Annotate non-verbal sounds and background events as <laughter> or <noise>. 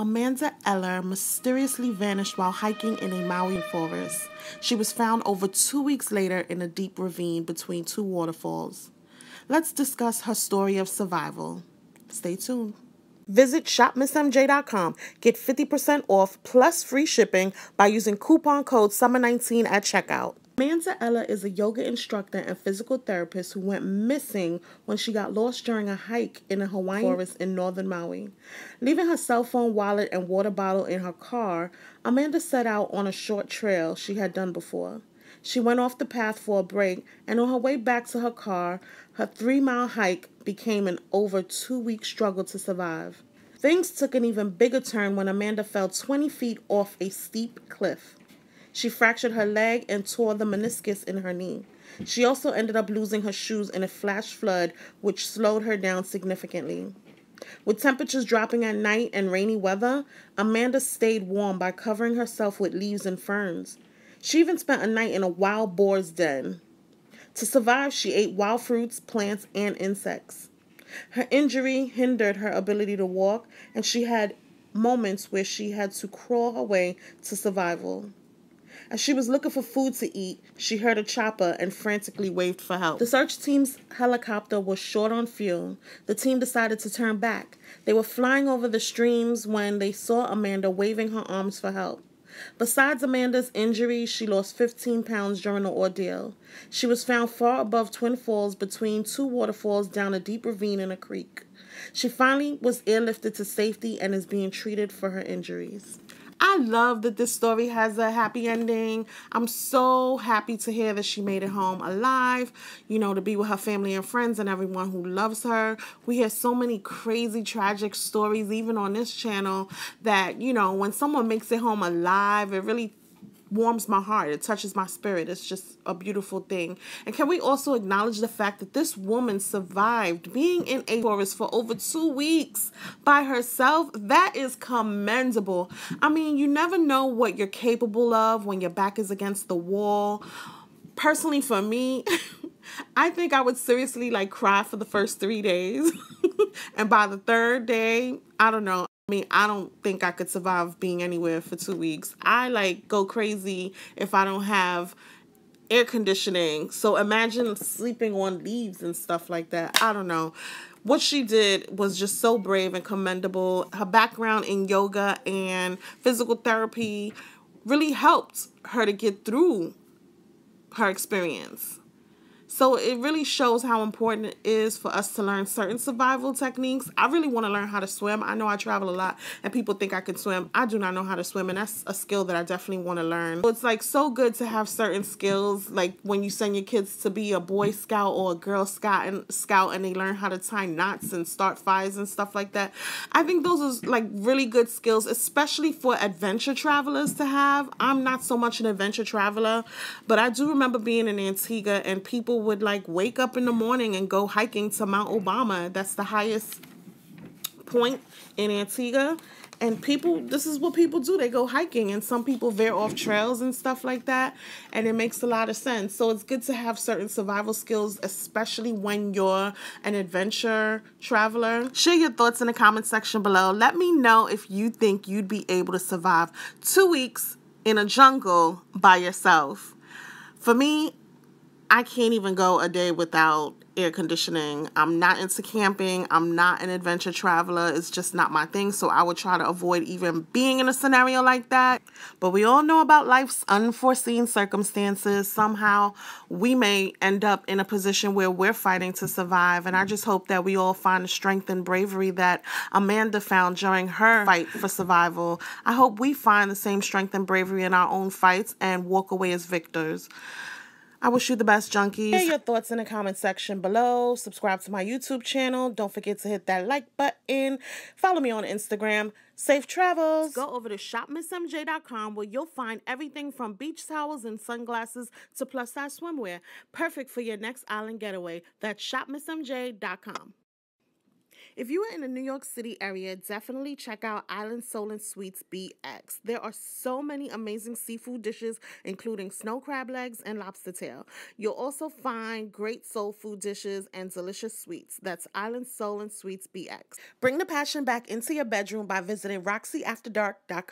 Amanda Eller mysteriously vanished while hiking in a Maui forest. She was found over two weeks later in a deep ravine between two waterfalls. Let's discuss her story of survival. Stay tuned. Visit shopmissmj.com. Get 50% off plus free shipping by using coupon code SUMMER19 at checkout. Amanda Ella is a yoga instructor and physical therapist who went missing when she got lost during a hike in a Hawaiian forest in northern Maui. Leaving her cell phone, wallet, and water bottle in her car, Amanda set out on a short trail she had done before. She went off the path for a break, and on her way back to her car, her three mile hike became an over two week struggle to survive. Things took an even bigger turn when Amanda fell 20 feet off a steep cliff. She fractured her leg and tore the meniscus in her knee. She also ended up losing her shoes in a flash flood, which slowed her down significantly. With temperatures dropping at night and rainy weather, Amanda stayed warm by covering herself with leaves and ferns. She even spent a night in a wild boar's den. To survive, she ate wild fruits, plants, and insects. Her injury hindered her ability to walk, and she had moments where she had to crawl her way to survival. As she was looking for food to eat, she heard a chopper and frantically waved for help. The search team's helicopter was short on fuel. The team decided to turn back. They were flying over the streams when they saw Amanda waving her arms for help. Besides Amanda's injuries, she lost 15 pounds during the ordeal. She was found far above Twin Falls between two waterfalls down a deep ravine in a creek. She finally was airlifted to safety and is being treated for her injuries. I love that this story has a happy ending. I'm so happy to hear that she made it home alive, you know, to be with her family and friends and everyone who loves her. We hear so many crazy, tragic stories, even on this channel, that, you know, when someone makes it home alive, it really warms my heart. It touches my spirit. It's just a beautiful thing. And can we also acknowledge the fact that this woman survived being in a forest for over two weeks by herself? That is commendable. I mean, you never know what you're capable of when your back is against the wall. Personally, for me, <laughs> I think I would seriously like cry for the first three days. <laughs> and by the third day, I don't know, I mean, I don't think I could survive being anywhere for two weeks. I like go crazy if I don't have air conditioning. So imagine sleeping on leaves and stuff like that. I don't know. What she did was just so brave and commendable. Her background in yoga and physical therapy really helped her to get through her experience. So it really shows how important it is for us to learn certain survival techniques. I really want to learn how to swim. I know I travel a lot and people think I can swim. I do not know how to swim and that's a skill that I definitely want to learn. So it's like so good to have certain skills like when you send your kids to be a boy scout or a girl scout and scout and they learn how to tie knots and start fires and stuff like that. I think those are like really good skills especially for adventure travelers to have. I'm not so much an adventure traveler, but I do remember being in Antigua and people would like wake up in the morning and go hiking to Mount Obama. That's the highest point in Antigua. And people, this is what people do. They go hiking, and some people veer off trails and stuff like that. And it makes a lot of sense. So it's good to have certain survival skills, especially when you're an adventure traveler. Share your thoughts in the comment section below. Let me know if you think you'd be able to survive two weeks in a jungle by yourself. For me, I can't even go a day without air conditioning. I'm not into camping. I'm not an adventure traveler. It's just not my thing. So I would try to avoid even being in a scenario like that. But we all know about life's unforeseen circumstances. Somehow we may end up in a position where we're fighting to survive. And I just hope that we all find the strength and bravery that Amanda found during her fight for survival. I hope we find the same strength and bravery in our own fights and walk away as victors. I wish you the best, junkies. Share your thoughts in the comment section below. Subscribe to my YouTube channel. Don't forget to hit that like button. Follow me on Instagram. Safe travels. Go over to shopmissmj.com where you'll find everything from beach towels and sunglasses to plus size swimwear. Perfect for your next island getaway. That's shopmissmj.com. If you are in the New York City area, definitely check out Island Soul and Sweets BX. There are so many amazing seafood dishes, including snow crab legs and lobster tail. You'll also find great soul food dishes and delicious sweets. That's Island Soul and Sweets BX. Bring the passion back into your bedroom by visiting RoxyAfterDark.com.